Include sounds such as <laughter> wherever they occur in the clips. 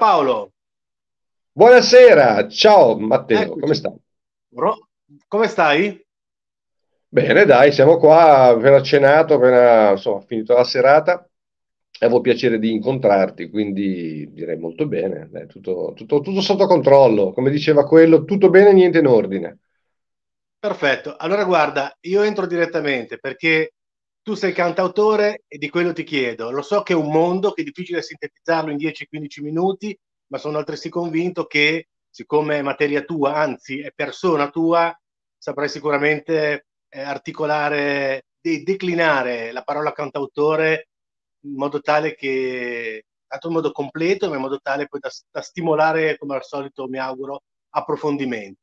Paolo. Buonasera, ciao Matteo, Eccoci. come stai? Bro, come stai? Bene, dai, siamo qua, appena cenato, appena insomma, finito la serata. Avevo piacere di incontrarti, quindi direi molto bene, dai, tutto, tutto, tutto sotto controllo, come diceva quello, tutto bene, niente in ordine. Perfetto, allora guarda, io entro direttamente perché tu sei cantautore e di quello ti chiedo. Lo so che è un mondo, che è difficile sintetizzarlo in 10-15 minuti, ma sono altresì convinto che, siccome è materia tua, anzi è persona tua, saprai sicuramente eh, articolare e declinare la parola cantautore in modo tale che, tanto in modo completo, ma in modo tale poi da, da stimolare, come al solito mi auguro, approfondimenti.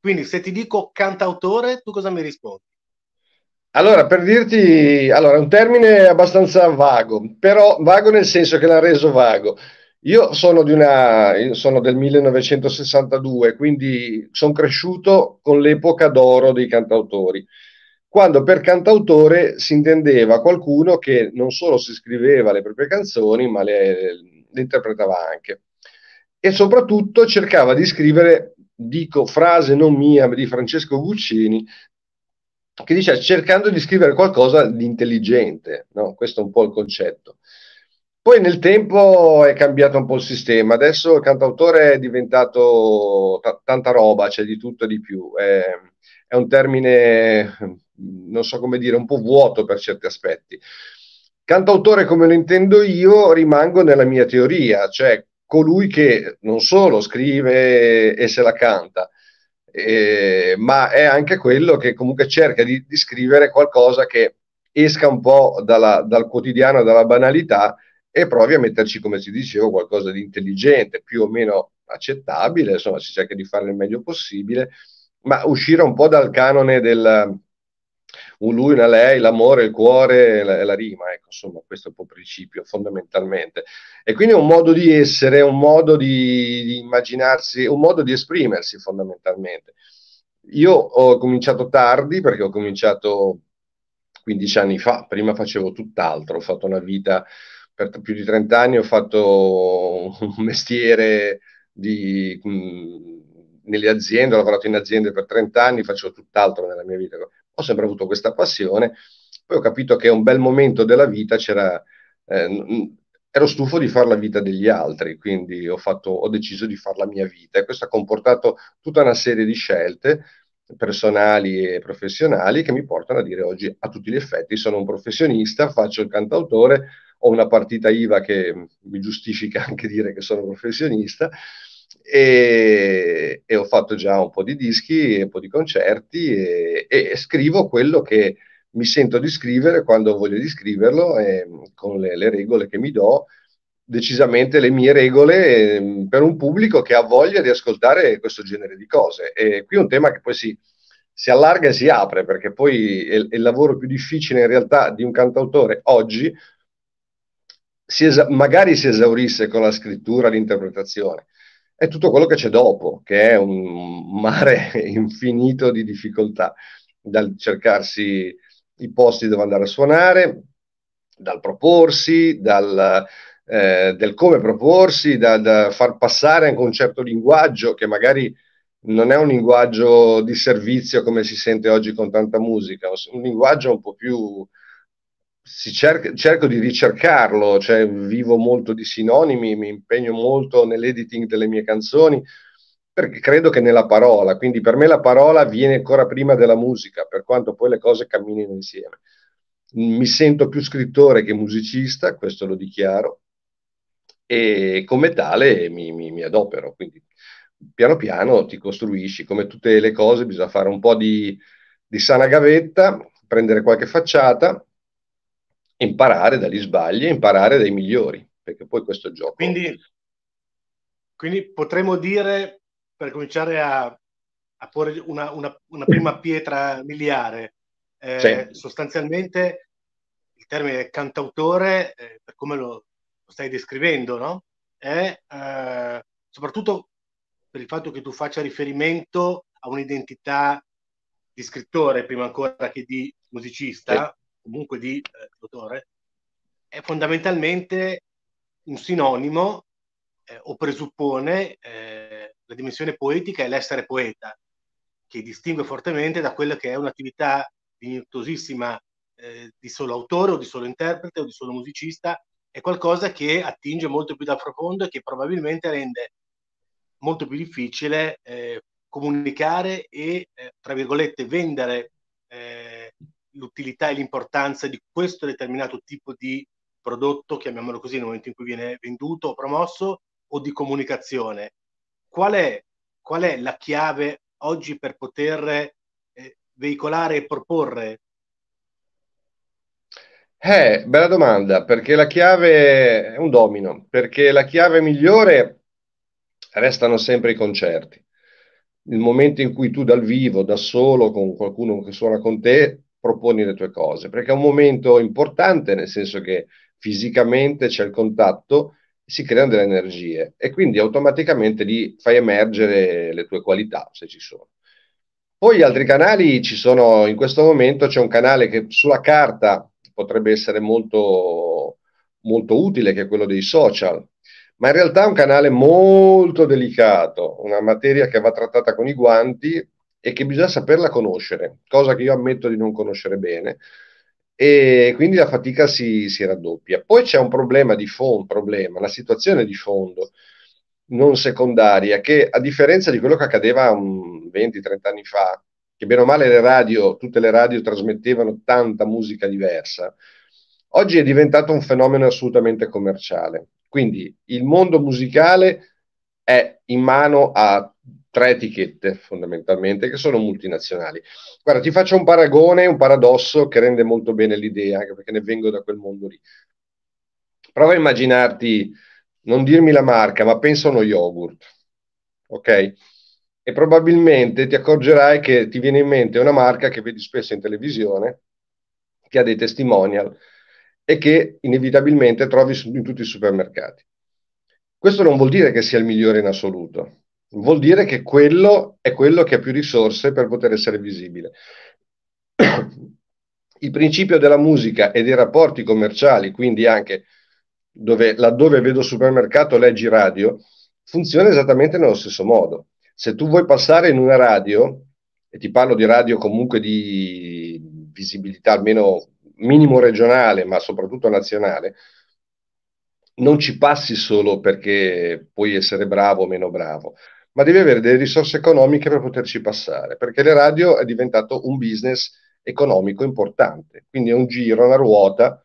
Quindi se ti dico cantautore, tu cosa mi rispondi? Allora, per dirti, allora, un termine abbastanza vago, però vago nel senso che l'ha reso vago. Io sono, una, sono del 1962, quindi sono cresciuto con l'epoca d'oro dei cantautori, quando per cantautore si intendeva qualcuno che non solo si scriveva le proprie canzoni, ma le, le interpretava anche. E soprattutto cercava di scrivere dico frase non mia, ma di Francesco Guccini, Certo. che dice cercando di scrivere qualcosa di intelligente, no? questo è un po' il concetto. Poi nel tempo è cambiato un po' il sistema, adesso il cantautore è diventato t- tanta roba, c'è cioè di tutto e di più, è, è, un termine, non so come dire, un po' vuoto per certi aspetti. Cantautore come lo intendo io rimango nella mia teoria, cioè colui che non solo scrive e se la canta, eh, ma è anche quello che comunque cerca di, di scrivere qualcosa che esca un po' dalla, dal quotidiano, dalla banalità e provi a metterci, come si dicevo, qualcosa di intelligente, più o meno accettabile, insomma si cerca di fare il meglio possibile, ma uscire un po' dal canone del, un lui, una lei, l'amore, il cuore e la, la, rima, ecco, insomma, questo è un po' il principio fondamentalmente. E quindi è un modo di essere, un modo di, di immaginarsi, un modo di esprimersi fondamentalmente. Io ho cominciato tardi perché ho cominciato 15 anni fa, prima facevo tutt'altro, ho fatto una vita per più di 30 anni, ho fatto un mestiere di, mh, nelle aziende, ho lavorato in aziende per 30 anni, facevo tutt'altro nella mia vita ho sempre avuto questa passione, poi ho capito che a un bel momento della vita c'era... Eh, ero stufo di fare la vita degli altri, quindi ho, fatto, ho, deciso di fare la mia vita e questo ha comportato tutta una serie di scelte personali e professionali che mi portano a dire oggi a tutti gli effetti sono un professionista, faccio il cantautore, ho una partita IVA che mi giustifica <laughs> anche dire che sono professionista e, e, ho fatto già un po' di dischi, un po' di concerti e, e scrivo quello che mi sento di scrivere quando voglio di scriverlo eh, con le, le, regole che mi do, decisamente le mie regole eh, per un pubblico che ha voglia di ascoltare questo genere di cose. E qui è un tema che poi si, si allarga e si apre, perché poi è, il lavoro più difficile in realtà di un cantautore oggi, si magari si esaurisse con la scrittura, l'interpretazione è tutto quello che c'è dopo, che è un mare <laughs> infinito di difficoltà, dal cercarsi i posti dove andare a suonare, dal proporsi, dal, eh, del come proporsi, dal da, far passare anche un certo linguaggio che magari non è un linguaggio di servizio come si sente oggi con tanta musica, un linguaggio un po' più Cerca, cerco di ricercarlo, cioè vivo molto di sinonimi, mi impegno molto nell'editing delle mie canzoni, perché credo che nella parola, quindi per me la parola viene ancora prima della musica, per quanto poi le cose camminino insieme. Mi sento più scrittore che musicista, questo lo dichiaro, e come tale mi, mi, mi adopero, quindi piano piano ti costruisci, come tutte le cose bisogna fare un po' di, di sana gavetta, prendere qualche facciata, imparare dagli sbagli e imparare dai migliori, perché poi questo gioco... Quindi, quindi potremmo dire, per cominciare a, a porre una, una, una, prima <clears throat> pietra miliare, eh, sostanzialmente il termine cantautore, eh, per come lo, lo, stai descrivendo, no? è eh, soprattutto per il fatto che tu faccia riferimento a un'identità di scrittore prima ancora che di musicista, comunque di eh, dottore, è fondamentalmente un sinonimo eh, o presuppone eh, la dimensione poetica e l'essere poeta, che distingue fortemente da quella che è un'attività dignitosissima eh, di solo autore o di solo interprete o di solo musicista, è qualcosa che attinge molto più dal profondo e che probabilmente rende molto più difficile eh, comunicare e, eh, tra virgolette, vendere eh, l'utilità e l'importanza di questo determinato tipo di prodotto, chiamiamolo così, nel momento in cui viene venduto o promosso, o di comunicazione. Qual è, qual è la chiave oggi per poter eh, veicolare e proporre? Eh, bella domanda, perché la chiave è un domino, perché la chiave migliore restano sempre i concerti. Il momento in cui tu dal vivo, da solo, con qualcuno che suona con te, proponi le tue cose, perché è un momento importante nel senso che fisicamente c'è il contatto, si creano delle energie e quindi automaticamente lì fai emergere le tue qualità se ci sono. Poi altri canali ci sono, in questo momento c'è un canale che sulla carta potrebbe essere molto, molto utile, che è quello dei social, ma in realtà è un canale molto delicato, una materia che va trattata con i guanti e che bisogna saperla conoscere, cosa che io ammetto di non conoscere bene, e quindi la fatica si, si raddoppia. Poi c'è un problema di fondo, problema, una situazione di fondo non secondaria, che a differenza di quello che accadeva 20-30 anni fa, che bene o male le radio, tutte le radio trasmettevano tanta musica diversa, oggi è diventato un fenomeno assolutamente commerciale. Quindi il mondo musicale è in mano a tre etichette fondamentalmente che sono multinazionali. Guarda, ti faccio un paragone, un paradosso che rende molto bene l'idea, anche perché ne vengo da quel mondo lì. Prova a immaginarti, non dirmi la marca, ma pensa uno yogurt, ok? E probabilmente ti accorgerai che ti viene in mente una marca che vedi spesso in televisione, che ha dei testimonial e che inevitabilmente trovi in tutti i supermercati. Questo non vuol dire che sia il migliore in assoluto, vuol dire che quello è quello che ha più risorse per poter essere visibile. <clears throat> Il principio della musica e dei rapporti commerciali, quindi anche dove, laddove vedo supermercato leggi radio, funziona esattamente nello stesso modo. Se tu vuoi passare in una radio, e ti parlo di radio comunque di visibilità almeno minimo regionale, ma soprattutto nazionale, non ci passi solo perché puoi essere bravo o meno bravo, ma devi avere delle risorse economiche per poterci passare, perché le radio è diventato un business economico importante, quindi è un giro, una ruota,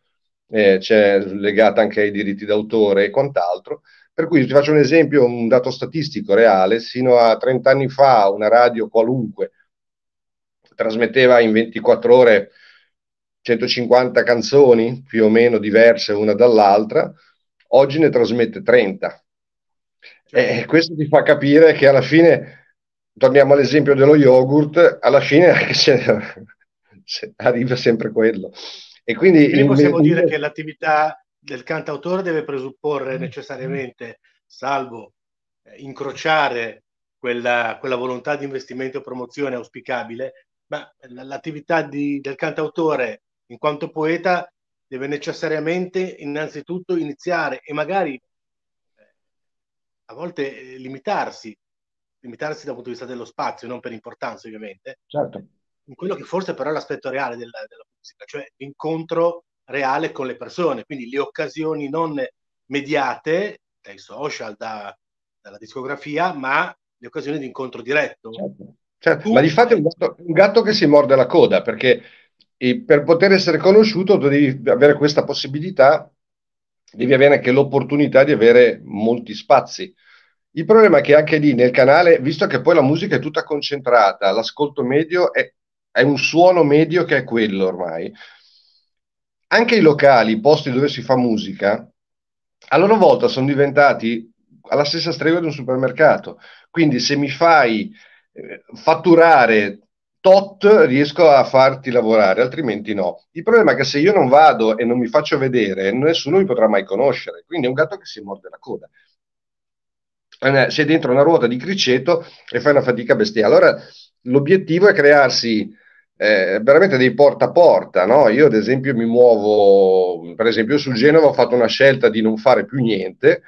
eh, c'è legata anche ai diritti d'autore e quant'altro. Per cui ti faccio un esempio, un dato statistico reale, sino a 30 anni fa una radio qualunque trasmetteva in 24 ore 150 canzoni più o meno diverse una dall'altra, oggi ne trasmette 30 cioè... E certo. questo ti fa capire che alla fine, torniamo all'esempio dello yogurt, alla fine anche <laughs> se, arriva sempre quello. E quindi, quindi possiamo me... dire che l'attività del cantautore deve presupporre mm. necessariamente, salvo eh, incrociare quella, quella, volontà di investimento e promozione auspicabile, ma l'attività di, del cantautore in quanto poeta deve necessariamente innanzitutto iniziare e magari a volte eh, limitarsi, limitarsi dal punto di vista dello spazio, non per importanza ovviamente, certo. in quello che forse però è l'aspetto reale della, della musica, cioè l'incontro reale con le persone, quindi le occasioni non mediate dai social, da, dalla discografia, ma le occasioni di incontro diretto. Certo. Certo. Tu... Ma di fatto è un gatto, un gatto che si morde la coda perché eh, per poter essere conosciuto tu devi avere questa possibilità devi avere anche l'opportunità di avere molti spazi. Il problema è che anche lì nel canale, visto che poi la musica è tutta concentrata, l'ascolto medio è, è un suono medio che è quello ormai, anche i locali, i posti dove si fa musica, a loro volta sono diventati alla stessa stregua di un supermercato. Quindi se mi fai eh, fatturare tot riesco a farti lavorare, altrimenti no. Il problema è che se io non vado e non mi faccio vedere, nessuno mi potrà mai conoscere. Quindi è un gatto che si morde la coda. Eh, sei dentro una ruota di criceto e fai una fatica bestiale. Allora l'obiettivo è crearsi eh, veramente dei porta a porta. No? Io, ad esempio, mi muovo, per esempio, su Genova ho fatto una scelta di non fare più niente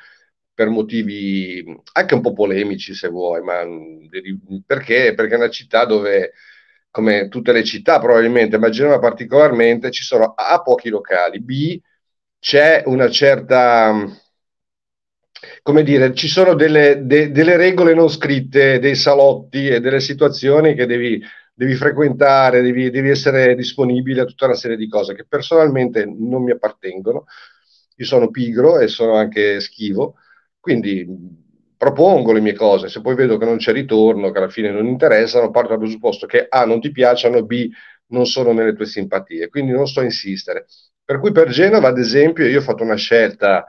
per motivi anche un po' polemici, se vuoi, ma mm, perché? Perché è una città dove come tutte le città probabilmente, ma Genova particolarmente, ci sono A pochi locali, B c'è una certa, mm, come dire, ci sono delle, de, delle regole non scritte, dei salotti e delle situazioni che devi, devi frequentare, devi, devi, essere disponibile a tutta una serie di cose che personalmente non mi appartengono. Io sono pigro e sono anche schivo, quindi mm, propongo le mie cose, se poi vedo che non c'è ritorno, che alla fine non interessano, parto dal presupposto che A non ti piacciono, B non sono nelle tue simpatie, quindi non sto a insistere. Per cui per Genova, ad esempio, io ho fatto una scelta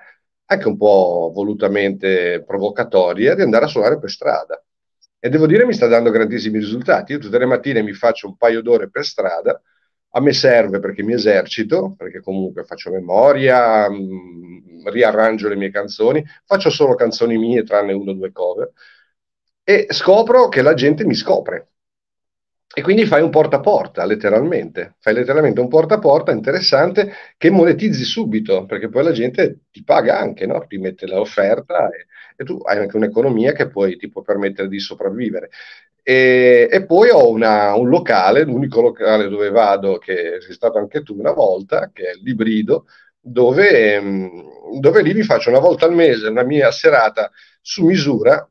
anche un po' volutamente provocatoria di andare a suonare per strada. E devo dire mi sta dando grandissimi risultati. Io tutte le mattine mi faccio un paio d'ore per strada, a me serve perché mi esercito, perché comunque faccio memoria, mh, mm, riarrangio le mie canzoni, faccio solo canzoni mie tranne uno o due cover e scopro che la gente mi scopre. E quindi fai un porta a porta, letteralmente. Fai letteralmente un porta a porta interessante che monetizzi subito, perché poi la gente ti paga anche, no? ti mette l'offerta e, e tu hai anche un'economia che poi ti può permettere di sopravvivere. E, e poi ho una, un locale, l'unico locale dove vado, che sei stato anche tu una volta, che è l'Ibrido, dove, mm, dove lì mi faccio una volta al mese una mia serata su misura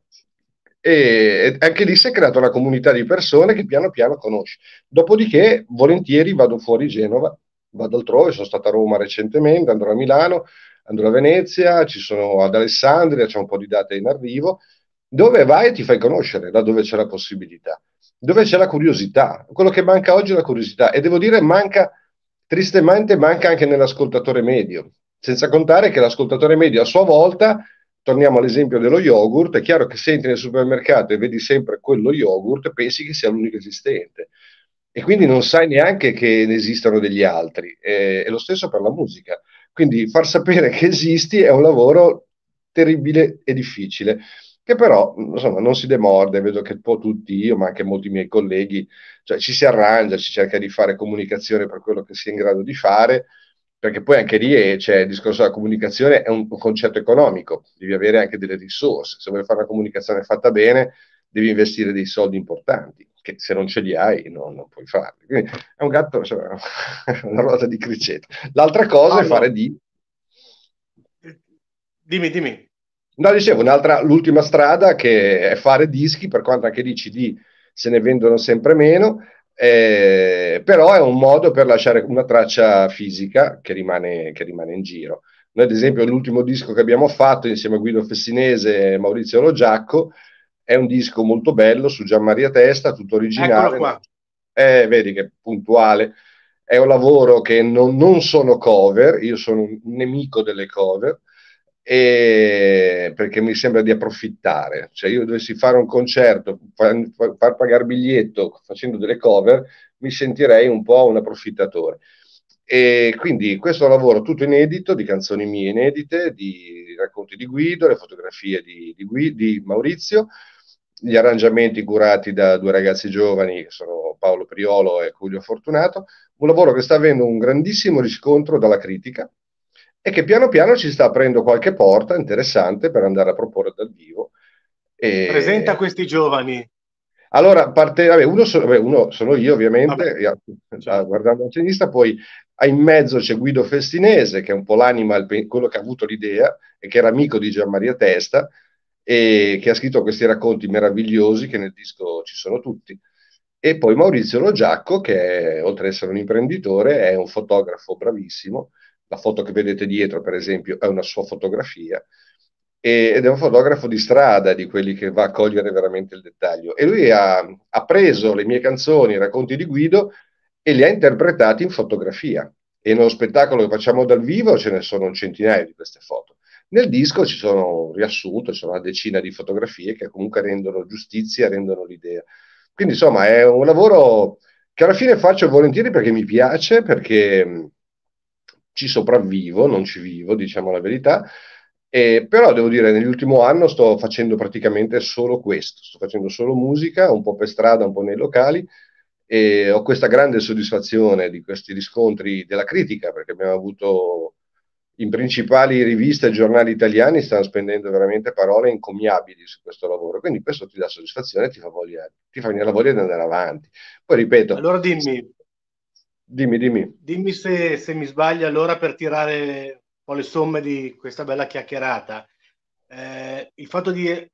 e anche lì si è creata una comunità di persone che piano piano conosci. Dopodiché, volentieri vado fuori Genova, vado altrove, sono stato a Roma recentemente, andrò a Milano, andrò a Venezia, ci sono ad Alessandria, c'è un po' di date in arrivo dove vai ti fai conoscere, là dove c'è la possibilità, dove c'è la curiosità. Quello che manca oggi è la curiosità e devo dire manca, tristemente, manca anche nell'ascoltatore medio. Senza contare che l'ascoltatore medio a sua volta, torniamo all'esempio dello yogurt, è chiaro che se entri nel supermercato e vedi sempre quello yogurt, pensi che sia l'unico esistente e quindi non sai neanche che ne esistano degli altri. Eh, è lo stesso per la musica. Quindi far sapere che esisti è un lavoro terribile e difficile che però mm, insomma, non si demorde, vedo che un po' tutti io, ma anche molti miei colleghi, cioè, ci si arrangia, si cerca di fare comunicazione per quello che si è in grado di fare, perché poi anche lì c'è cioè, il discorso della comunicazione, è un concetto economico, devi avere anche delle risorse, se vuoi fare una comunicazione fatta bene devi investire dei soldi importanti, che se non ce li hai no, non puoi farli. Quindi è un gatto, cioè, <laughs> una ruota di cricetta. L'altra cosa allora, è fare di... Dimmi, dimmi. No, dicevo, un'altra, l'ultima strada che è fare dischi, per quanto anche lì CD se ne vendono sempre meno, eh, però è un modo per lasciare una traccia fisica che rimane, che rimane in giro. Noi, ad esempio, l'ultimo disco che abbiamo fatto insieme a Guido Fessinese e Maurizio Logiacco è un disco molto bello su Gian Maria Testa, tutto originale. Eh, vedi che puntuale. È un lavoro che non, non sono cover, io sono un nemico delle cover, e perché mi sembra di approfittare. Cioè io dovessi fare un concerto, far, far pagare biglietto facendo delle cover, mi sentirei un po' un approfittatore. E quindi questo lavoro tutto inedito, di canzoni mie inedite, di racconti di Guido, le fotografie di, di, Guido, di Maurizio, gli arrangiamenti curati da due ragazzi giovani, che sono Paolo Priolo e Giulio Fortunato, un lavoro che sta avendo un grandissimo riscontro dalla critica, e che piano piano ci sta aprendo qualche porta interessante per andare a proporre dal vivo. E... Presenta questi giovani. Allora, parte, vabbè, uno, so, vabbè, uno, sono io ovviamente, certo. guardando a sinistra, poi in mezzo c'è Guido Festinese, che è un po' l'anima, quello che ha avuto l'idea e che era amico di Gian Maria Testa e che ha scritto questi racconti meravigliosi che nel disco ci sono tutti. E poi Maurizio Lo Giacco, che è, oltre ad essere un imprenditore, è un fotografo bravissimo la foto che vedete dietro, per esempio, è una sua fotografia ed è un fotografo di strada, di quelli che va a cogliere veramente il dettaglio. E lui ha, ha preso le mie canzoni, i racconti di Guido e li ha interpretati in fotografia. E nello spettacolo che facciamo dal vivo ce ne sono un centinaio di queste foto. Nel disco ci sono riassunto, ci sono una decina di fotografie che comunque rendono giustizia, rendono l'idea. Quindi insomma è un lavoro che alla fine faccio volentieri perché mi piace, perché ci sopravvivo, non ci vivo, diciamo la verità. E, però devo dire, nell'ultimo anno sto facendo praticamente solo questo, sto facendo solo musica, un po' per strada, un po' nei locali, e ho questa grande soddisfazione di questi riscontri della critica, perché abbiamo avuto in principali riviste e giornali italiani stanno spendendo veramente parole incommiabili su questo lavoro, quindi questo ti dà soddisfazione e ti fa, voglia, ti fa venire la voglia di andare avanti. Poi ripeto... Allora dimmi, Dimmi, dimmi. Dimmi se, se, mi sbaglio allora per tirare un po' le somme di questa bella chiacchierata. Eh, il fatto di eh,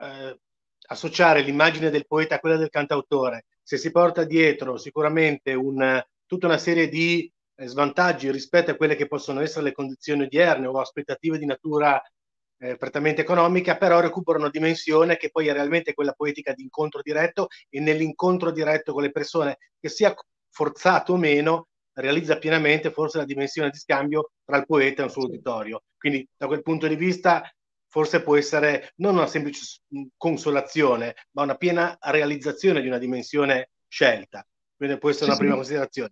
associare l'immagine del poeta a quella del cantautore, se si porta dietro sicuramente un, tutta una serie di eh, svantaggi rispetto a quelle che possono essere le condizioni odierne o aspettative di natura eh, prettamente economica, però recupera una dimensione che poi è realmente quella poetica di incontro diretto e nell'incontro diretto con le persone, che sia forzato o meno, realizza pienamente forse la dimensione di scambio tra il poeta e un suo uditorio. Quindi da quel punto di vista forse può essere non una semplice mm, consolazione, ma una piena realizzazione di una dimensione scelta. Quindi può essere sì, una prima considerazione.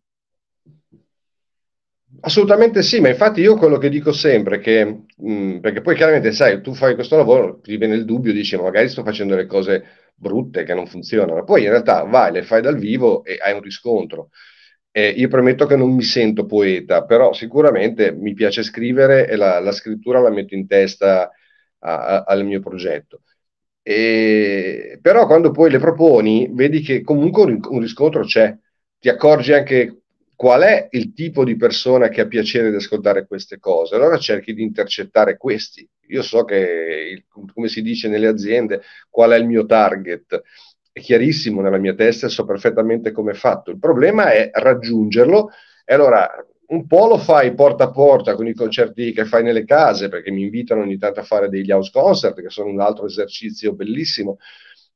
Assolutamente sì, ma infatti io quello che dico sempre è che, mh, mm, perché poi chiaramente sai, tu fai questo lavoro, ti viene il dubbio, dici magari sto facendo le cose brutte che non funzionano, poi in realtà vai, le fai dal vivo e hai un riscontro. Eh, io premetto che non mi sento poeta, però sicuramente mi piace scrivere e la, la scrittura la metto in testa a, a, al mio progetto. E, però quando poi le proponi, vedi che comunque un, un, riscontro c'è, ti accorgi anche qual è il tipo di persona che ha piacere di ascoltare queste cose, allora cerchi di intercettare questi. Io so che, il, come si dice nelle aziende, qual è il mio target chiarissimo nella mia testa, so perfettamente come è fatto. Il problema è raggiungerlo e allora un po' lo fai porta a porta con i concerti che fai nelle case, perché mi invitano ogni tanto a fare degli house concert, che sono un altro esercizio bellissimo,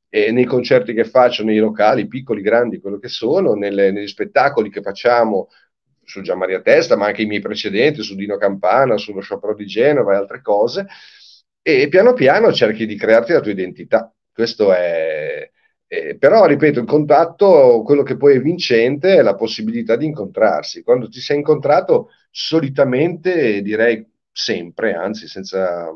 e nei concerti che faccio, nei locali, piccoli, grandi, quello che sono, nelle, negli spettacoli che facciamo su Gian Maria Testa, ma anche i miei precedenti, su Dino Campana, sullo sciopero di Genova e altre cose, e piano piano cerchi di crearti la tua identità. Questo è, eh, però, ripeto, il contatto, quello che poi è vincente è la possibilità di incontrarsi. Quando ti sei incontrato, solitamente direi sempre, anzi senza...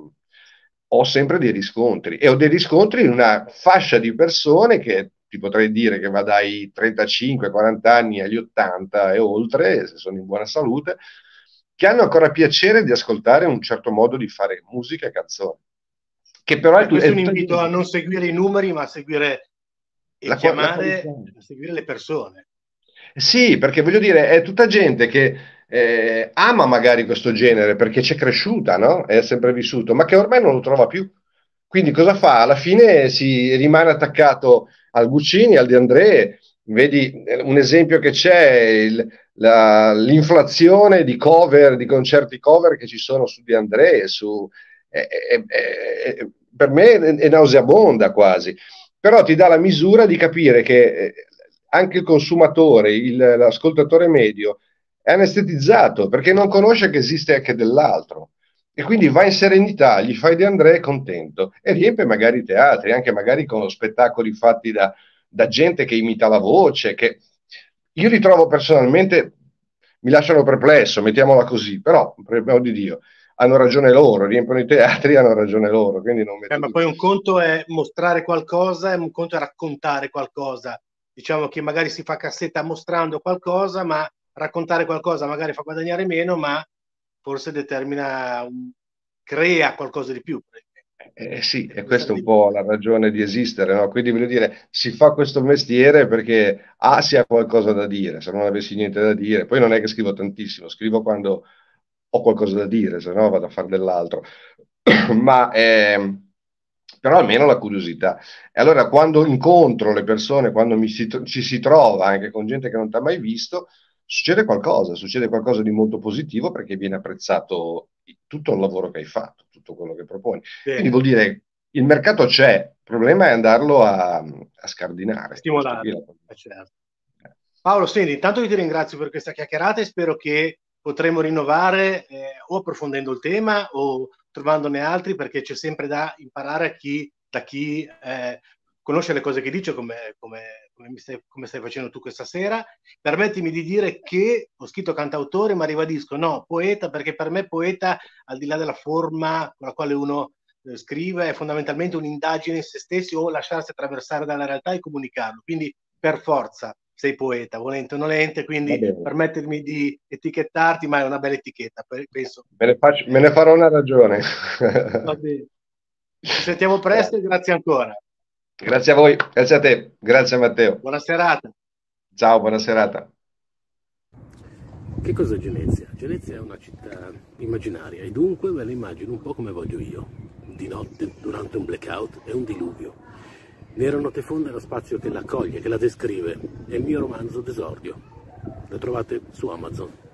ho sempre dei riscontri e ho dei riscontri in una fascia di persone che ti potrei dire che va dai 35-40 anni agli 80 e oltre, se sono in buona salute, che hanno ancora piacere di ascoltare un certo modo di fare musica e canzone. Che però è, questo è un invito a non seguire i numeri, ma a seguire e la, chiamare la a seguire le persone. Sì, perché voglio dire, è tutta gente che eh, ama magari questo genere perché c'è cresciuta, no? È sempre vissuto, ma che ormai non lo trova più. Quindi cosa fa? Alla fine si rimane attaccato al Guccini, al De André. Vedi eh, un esempio che c'è, il, la, l'inflazione di cover, di concerti cover che ci sono su De André, su, è, è, è, per me è nauseabonda quasi però ti dà la misura di capire che eh, anche il consumatore, il, l'ascoltatore medio, è anestetizzato perché non conosce che esiste anche dell'altro. E quindi va in serenità, gli fai di Andrea contento e riempie magari i teatri, anche magari con spettacoli fatti da, da gente che imita la voce. Che... Io li trovo personalmente, mi lasciano perplesso, mettiamola così, però per amor di Dio, hanno ragione loro, riempiono i teatri, <laughs> hanno ragione loro. Quindi non eh, ma poi un conto è mostrare qualcosa e un conto è raccontare qualcosa. Diciamo che magari si fa cassetta mostrando qualcosa, ma raccontare qualcosa magari fa guadagnare meno, ma forse determina, un... crea qualcosa di più. Eh sì, e questa è un po' la ragione di esistere, no? quindi voglio dire, si fa questo mestiere perché A si ha qualcosa da dire, se non avessi niente da dire, poi non è che scrivo tantissimo, scrivo quando ho qualcosa da dire, se no vado a fare dell'altro. <clears throat> Ma eh, però almeno la curiosità. E allora quando incontro le persone, quando si, ci si trova anche con gente che non ti ha mai visto, succede qualcosa, succede qualcosa di molto positivo perché viene apprezzato tutto il lavoro che hai fatto, tutto quello che proponi. Bene. Quindi vuol dire il mercato c'è, il problema è andarlo a, a scardinare. Stimolare. Eh, certo. Paolo, senti, intanto io ti ringrazio per questa chiacchierata e spero che potremo rinnovare eh, o approfondendo il tema o trovandone altri perché c'è sempre da imparare a chi, da chi eh, conosce le cose che dice come, come, come, stai, come, stai, facendo tu questa sera. Permettimi di dire che ho scritto cantautore ma ribadisco no, poeta perché per me poeta al di là della forma con la quale uno eh, scrive è fondamentalmente un'indagine in se stessi o lasciarsi attraversare dalla realtà e comunicarlo. Quindi per forza sei poeta, volente o nolente, quindi permettermi di etichettarti, ma è una bella etichetta, penso. Me ne, faccio, me ne farò una ragione. Va bene. Ci sentiamo presto e grazie ancora. Grazie a voi, grazie a te, grazie a Matteo. Buona serata. Ciao, buona serata. Che cosa è Genezia? Genezia è una città immaginaria e dunque ve la immagino un po' come voglio io, di notte, durante un blackout e un diluvio Nero Notte Fonda è lo spazio che l'accoglie, che la descrive. È il mio romanzo d'esordio. Lo trovate su Amazon.